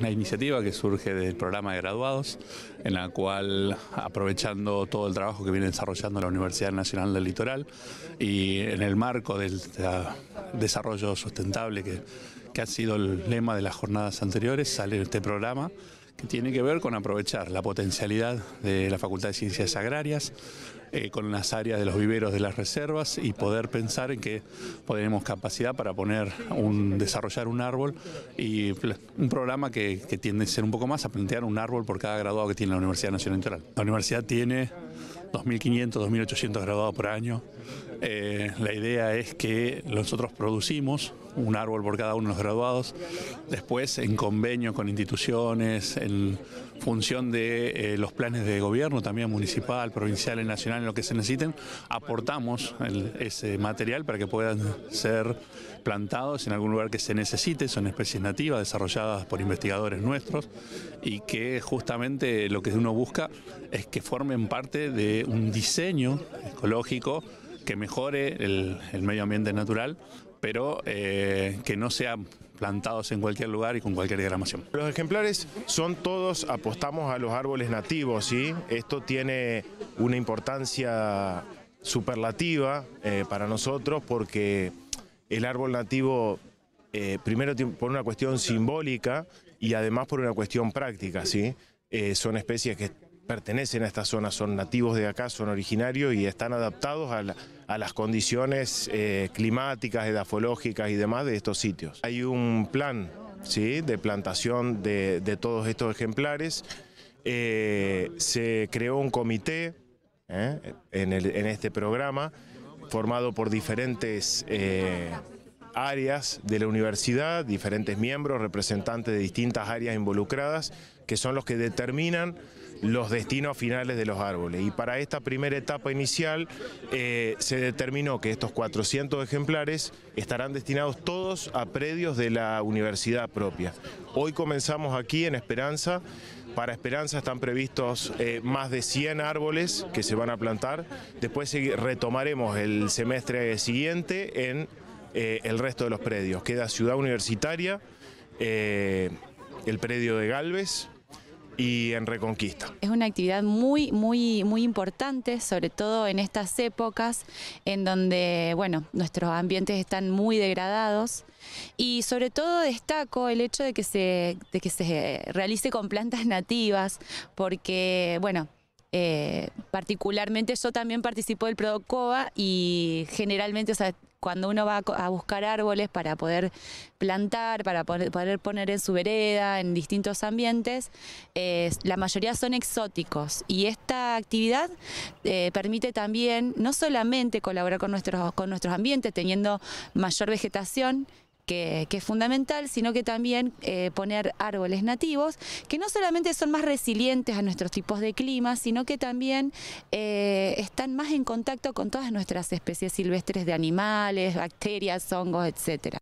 Una iniciativa que surge del programa de graduados, en la cual, aprovechando todo el trabajo que viene desarrollando la Universidad Nacional del Litoral y en el marco del desarrollo sustentable que, que ha sido el lema de las jornadas anteriores, sale este programa que tiene que ver con aprovechar la potencialidad de la Facultad de Ciencias Agrarias, eh, con las áreas de los viveros de las reservas y poder pensar en que tenemos capacidad para poner un, desarrollar un árbol y un programa que, que tiende a ser un poco más a plantear un árbol por cada graduado que tiene la Universidad Nacional Litoral. La universidad tiene 2.500, 2.800 graduados por año. Eh, la idea es que nosotros producimos un árbol por cada uno de los graduados, después en convenio con instituciones, en función de eh, los planes de gobierno, también municipal, provincial y nacional, en lo que se necesiten, aportamos ese material para que puedan ser plantados en algún lugar que se necesite, son especies nativas desarrolladas por investigadores nuestros y que justamente lo que uno busca es que formen parte de un diseño ecológico que mejore el, medio ambiente natural, pero eh, que no sean plantados en cualquier lugar y con cualquier diagramación. Los ejemplares son todos, apostamos a los árboles nativos, ¿sí? Esto tiene una importancia superlativa eh, para nosotros porque el árbol nativo, eh, primero por una cuestión simbólica y además por una cuestión práctica, ¿sí? son especies que pertenecen a esta zona, son nativos de acá, son originarios y están adaptados a, las condiciones eh, climáticas, edafológicas y demás de estos sitios. Hay un plan ¿sí? de plantación de, de todos estos ejemplares, eh, se creó un comité ¿eh? en, el, en, este programa formado por diferentes áreas de la universidad, diferentes miembros, representantes de distintas áreas involucradas, que son los que determinan los destinos finales de los árboles. Y para esta primera etapa inicial eh, se determinó que estos 400 ejemplares estarán destinados todos a predios de la universidad propia. Hoy comenzamos aquí en Esperanza. Para Esperanza están previstos eh, más de 100 árboles que se van a plantar. Después retomaremos el semestre siguiente en eh, el resto de los predios. Queda Ciudad Universitaria, eh, el predio de Galvez, y en Reconquista. Es una actividad muy, muy, muy importante, sobre todo en estas épocas en donde, bueno, nuestros ambientes están muy degradados y sobre todo destaco el hecho de que se, que se realice con plantas nativas porque, bueno, eh, particularmente yo también participo del Prodocoba y generalmente, o sea, cuando uno va a buscar árboles para poder plantar, para poder poner en su vereda, en distintos ambientes, eh, la mayoría son exóticos y esta actividad eh, permite también no solamente colaborar con nuestros, con nuestros ambientes teniendo mayor vegetación, que, es fundamental, sino que también eh, poner árboles nativos, que no solamente son más resilientes a nuestros tipos de clima, sino que también eh, están más en contacto con todas nuestras especies silvestres de animales, bacterias, hongos, etcétera.